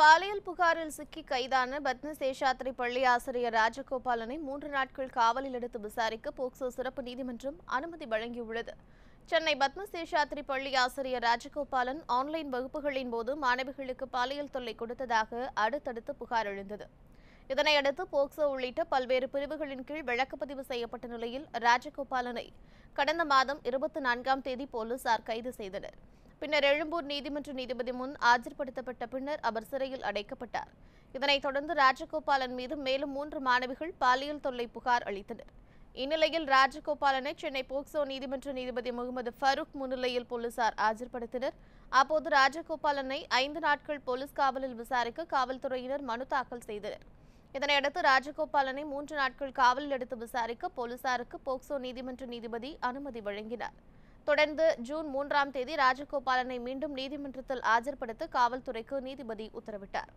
பாலியல் புகாரில் சிக்கி கைதான பத்ம சேஷாத்ரி பள்ளி ஆசிரியர் ராஜகோபாலனை மூன்று நாட்கள் காவலில் எடுத்து விசாரிக்க போக்சோ சிறப்பு நீதிமன்றம் அனுமதி வழங்கியுள்ளது சென்னை பத்ம சேஷாத்ரி பள்ளி ஆசிரியர் ராஜகோபாலன் ஆன்லைன் வகுப்புகளின் போது மாணவிகளுக்கு பாலியல் தொல்லை கொடுத்ததாக அடுத்தடுத்து புகார் எழுந்தது இதனையடுத்து போக்சோ உள்ளிட்ட பல்வேறு பிரிவுகளின் கீழ் பதிவு செய்யப்பட்ட நிலையில் ராஜகோபாலனை கடந்த மாதம் இருபத்தி நான்காம் தேதி போலீசார் கைது செய்தனர் பின்னர் எழும்பூர் நீதிமன்ற நீதிபதி முன் ஆஜர்படுத்தப்பட்ட பின்னர் அவர் சிறையில் அடைக்கப்பட்டார் இதனைத் தொடர்ந்து ராஜகோபாலன் மீது மேலும் மூன்று மாணவிகள் பாலியல் தொல்லை புகார் அளித்தனர் இந்நிலையில் ராஜகோபாலனை சென்னை போக்சோ நீதிமன்ற நீதிபதி முகமது ஃபருக் முன்னிலையில் போலீசார் ஆஜர்படுத்தினர் அப்போது ராஜகோபாலனை ஐந்து நாட்கள் போலீஸ் காவலில் விசாரிக்க காவல்துறையினர் மனு தாக்கல் செய்தனர் இதனையடுத்து ராஜகோபாலனை மூன்று நாட்கள் காவலில் எடுத்து விசாரிக்க போலீசாருக்கு போக்சோ நீதிமன்ற நீதிபதி அனுமதி வழங்கினார் தொடர்ந்து ஜூன் மூன்றாம் தேதி ராஜகோபாலனை மீண்டும் நீதிமன்றத்தில் ஆஜர்படுத்த காவல்துறைக்கு நீதிபதி உத்தரவிட்டார்